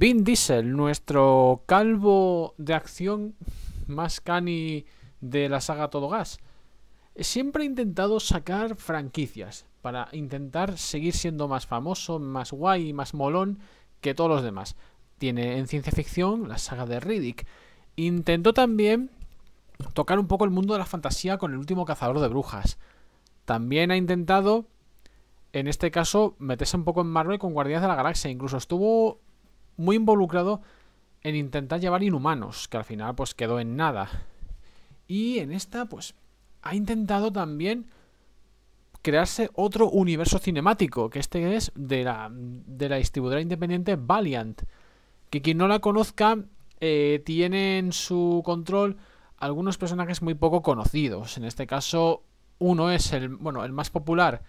Vin Diesel, nuestro calvo de acción más cani de la saga Todo Gas. Siempre ha intentado sacar franquicias para intentar seguir siendo más famoso, más guay más molón que todos los demás. Tiene en ciencia ficción la saga de Riddick. Intentó también tocar un poco el mundo de la fantasía con el último cazador de brujas. También ha intentado en este caso meterse un poco en Marvel con Guardianes de la Galaxia. Incluso estuvo muy involucrado en intentar llevar inhumanos, que al final pues quedó en nada. Y en esta pues ha intentado también crearse otro universo cinemático, que este es de la, de la distribuidora independiente Valiant, que quien no la conozca eh, tiene en su control algunos personajes muy poco conocidos. En este caso, uno es el, bueno, el más popular,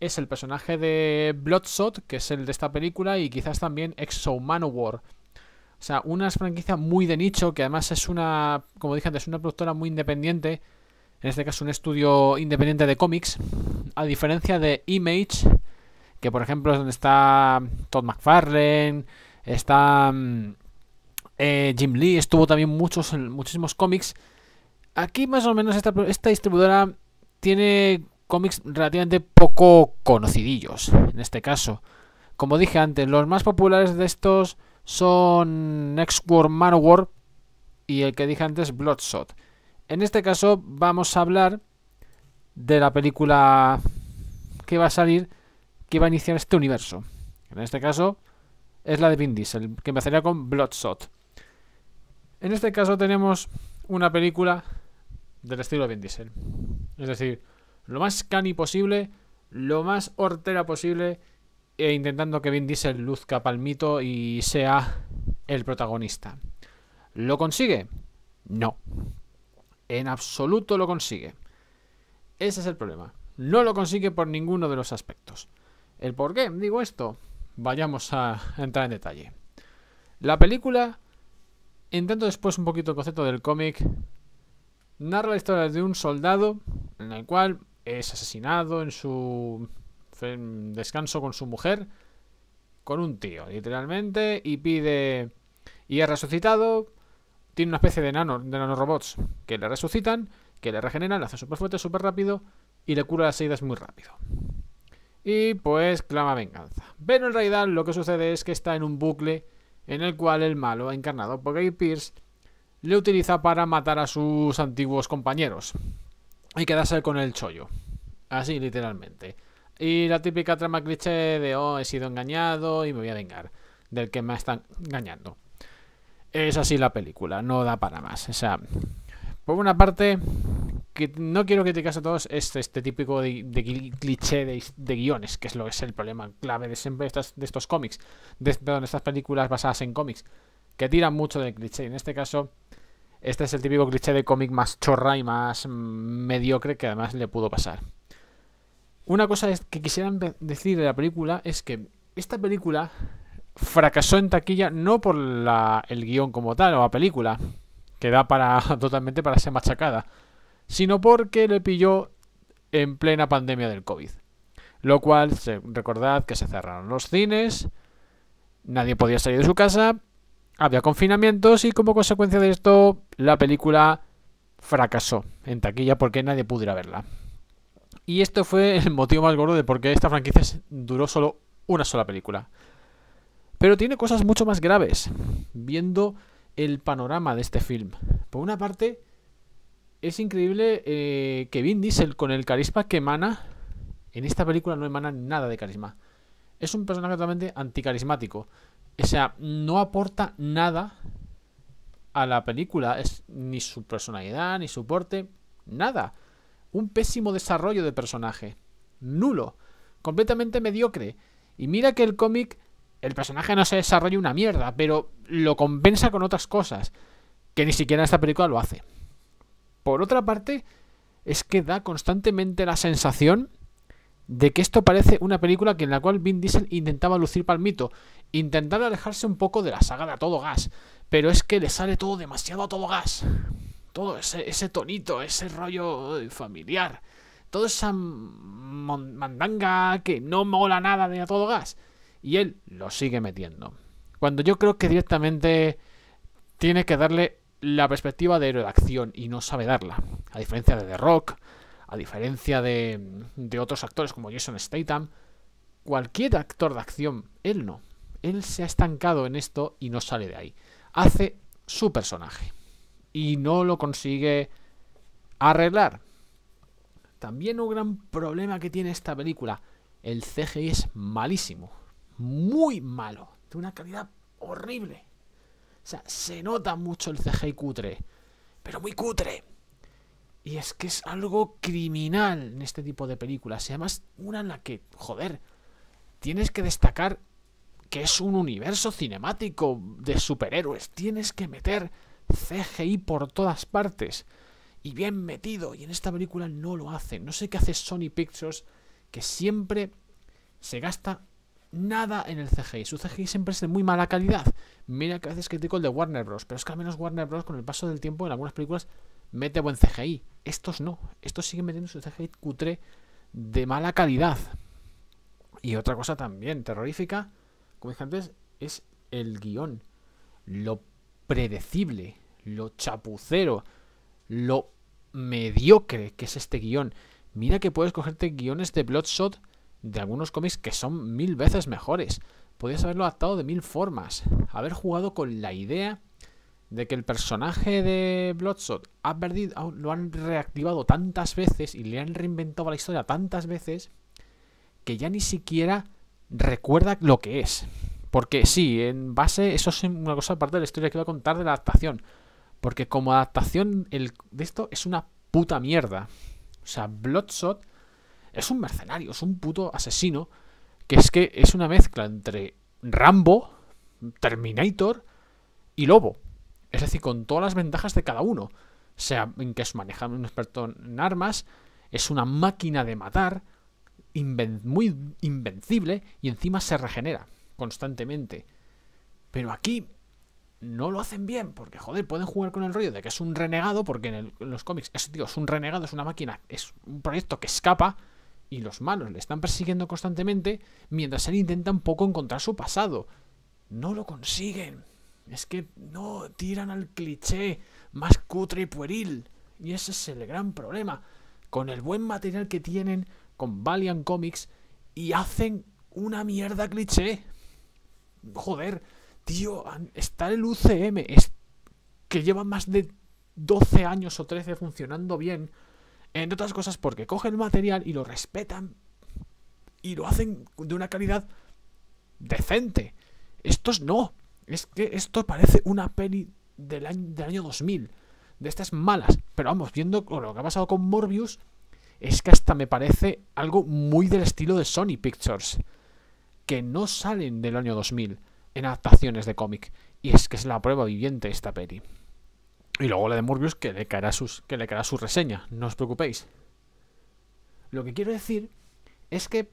es el personaje de Bloodshot, que es el de esta película, y quizás también Exo Manowar. O sea, una franquicia muy de nicho, que además es una, como dije antes, una productora muy independiente, en este caso un estudio independiente de cómics, a diferencia de Image, que por ejemplo es donde está Todd McFarlane, está mm, eh, Jim Lee, estuvo también muchos, muchísimos cómics. Aquí más o menos esta, esta distribuidora tiene cómics relativamente poco conocidillos, en este caso. Como dije antes, los más populares de estos son Next war Manowar y el que dije antes Bloodshot. En este caso vamos a hablar de la película que va a salir, que va a iniciar este universo. En este caso es la de Vin Diesel, que empezaría con Bloodshot. En este caso tenemos una película del estilo Vin Diesel. Es decir, lo más cani posible, lo más hortera posible, e intentando que Vin Diesel luzca palmito y sea el protagonista. ¿Lo consigue? No. En absoluto lo consigue. Ese es el problema. No lo consigue por ninguno de los aspectos. ¿El por qué? Digo esto. Vayamos a entrar en detalle. La película, intento después un poquito el concepto del cómic, narra la historia de un soldado en el cual es asesinado en su descanso con su mujer, con un tío, literalmente, y pide... Y es resucitado, tiene una especie de, nano, de nanorobots que le resucitan, que le regeneran, le hacen súper fuerte, súper rápido, y le cura las heridas muy rápido. Y pues clama venganza. Pero en realidad lo que sucede es que está en un bucle en el cual el malo, encarnado por Pierce, le utiliza para matar a sus antiguos compañeros y quedarse con el chollo. Así, literalmente. Y la típica trama cliché de, oh, he sido engañado y me voy a vengar del que me están engañando. Es así la película, no da para más. O sea, por una parte, que no quiero criticar a todos este, típico de, cliché de, guiones, que es lo que es el problema clave de siempre de estos cómics, de, estas películas basadas en cómics, que tiran mucho del cliché. En este caso, este es el típico cliché de cómic más chorra y más mediocre que además le pudo pasar. Una cosa que quisieran decir de la película es que esta película fracasó en taquilla no por el guión como tal o la película, que da para, totalmente para ser machacada, sino porque le pilló en plena pandemia del COVID. Lo cual, recordad que se cerraron los cines, nadie podía salir de su casa había confinamientos y como consecuencia de esto la película fracasó en taquilla porque nadie pudiera verla. Y esto fue el motivo más gordo de por qué esta franquicia duró solo una sola película. Pero tiene cosas mucho más graves, viendo el panorama de este film. Por una parte, es increíble eh, que Vin Diesel, con el carisma que emana, en esta película no emana nada de carisma es un personaje totalmente anticarismático. O sea, no aporta nada a la película, es ni su personalidad, ni su porte, nada. Un pésimo desarrollo de personaje. Nulo. Completamente mediocre. Y mira que el cómic, el personaje no se desarrolla una mierda, pero lo compensa con otras cosas, que ni siquiera esta película lo hace. Por otra parte, es que da constantemente la sensación de que esto parece una película que en la cual Vin Diesel intentaba lucir palmito, intentar alejarse un poco de la saga de a todo gas, pero es que le sale todo demasiado a todo gas. Todo ese, tonito, ese rollo eh, familiar, toda esa mandanga que no mola nada de a todo gas. Y él lo sigue metiendo. Cuando yo creo que directamente tiene que darle la perspectiva de héroe de acción y no sabe darla. A diferencia de The Rock, a diferencia de, otros actores como Jason Statham, cualquier actor de acción, él no. Él se ha estancado en esto y no sale de ahí. Hace su personaje y no lo consigue arreglar. También un gran problema que tiene esta película, el CGI es malísimo, muy malo, de una calidad horrible. O sea, se nota mucho el CGI cutre, pero muy cutre. Y es que es algo criminal en este tipo de películas. Y además, una en la que, joder, tienes que destacar que es un universo cinemático de superhéroes. Tienes que meter CGI por todas partes. Y bien metido. Y en esta película no lo hacen. No sé qué hace Sony Pictures, que siempre se gasta nada en el CGI. Su CGI siempre es de muy mala calidad. Mira que a veces critico el de Warner Bros. Pero es que al menos Warner Bros. con el paso del tiempo en algunas películas mete buen CGI. Estos no. Estos siguen metiendo su CGI cutre de mala calidad. Y otra cosa también terrorífica, como dije antes, es el guión. Lo predecible, lo chapucero, lo mediocre que es este guión. Mira que puedes cogerte guiones de Bloodshot de algunos cómics que son mil veces mejores. Podías haberlo adaptado de mil formas. Haber jugado con la idea de que el personaje de Bloodshot ha perdido, lo han reactivado tantas veces y le han reinventado la historia tantas veces que ya ni siquiera recuerda lo que es. Porque sí, en base, eso es una cosa aparte de la historia que voy a contar de la adaptación. Porque como adaptación el, de esto es una puta mierda. O sea, Bloodshot es un mercenario, es un puto asesino. Que es que es una mezcla entre Rambo, Terminator y Lobo. Es decir, con todas las ventajas de cada uno. O sea, en que es manejar un experto en armas, es una máquina de matar, muy invencible y encima se regenera constantemente. Pero aquí no lo hacen bien, porque joder, pueden jugar con el rollo de que es un renegado, porque en, los cómics es un renegado, es una máquina, es un proyecto que escapa y los malos le están persiguiendo constantemente mientras él intenta un poco encontrar su pasado. No lo consiguen. Es que no tiran al cliché más cutre y pueril. Y ese es el gran problema. Con el buen material que tienen con Valiant Comics y hacen una mierda cliché. Joder, tío, está el UCM, es que lleva más de 12 años o 13 funcionando bien. Entre otras cosas porque cogen el material y lo respetan y lo hacen de una calidad decente. Estos no. Es que esto parece una peli del año, del año 2000. De estas malas. Pero vamos, viendo lo que ha pasado con Morbius, es que hasta me parece algo muy del estilo de Sony Pictures. Que no salen del año 2000 en adaptaciones de cómic. Y es que es la prueba viviente esta peli. Y luego la de Morbius que le caerá, que le su reseña, no os preocupéis. Lo que quiero decir es que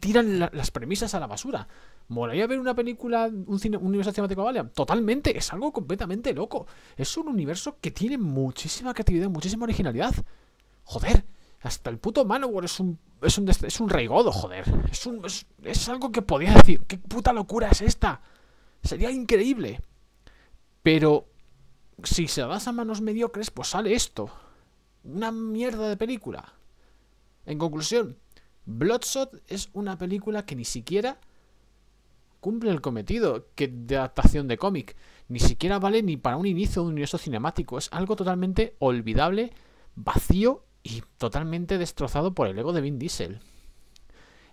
tiran las premisas a la basura. ¿Molaría ver una película, un, un universo cinemático de Totalmente, es algo completamente loco. Es un universo que tiene muchísima creatividad, muchísima originalidad. Joder, hasta el puto Manowar es un, es un, es rey joder. Es, un, es, algo que podía decir, ¿qué puta locura es esta? Sería increíble. Pero si se das a manos mediocres, pues sale esto. Una mierda de película. En conclusión, Bloodshot es una película que ni siquiera cumple el cometido que de adaptación de cómic. Ni siquiera vale ni para un inicio de un universo cinemático. Es algo totalmente olvidable, vacío y totalmente destrozado por el ego de Vin Diesel.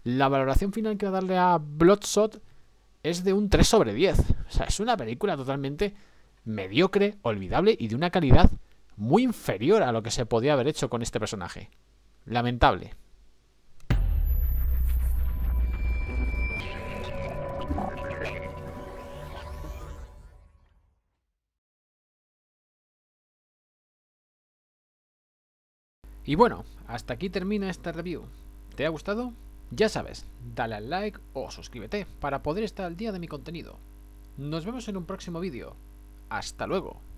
La valoración final que va a darle a Bloodshot es de un 3 sobre 10. O sea, es una película totalmente mediocre, olvidable y de una calidad muy inferior a lo que se podía haber hecho con este personaje. Lamentable. Y bueno, hasta aquí termina esta review. ¿Te ha gustado? Ya sabes, dale al like o suscríbete para poder estar al día de mi contenido. Nos vemos en un próximo vídeo. Hasta luego.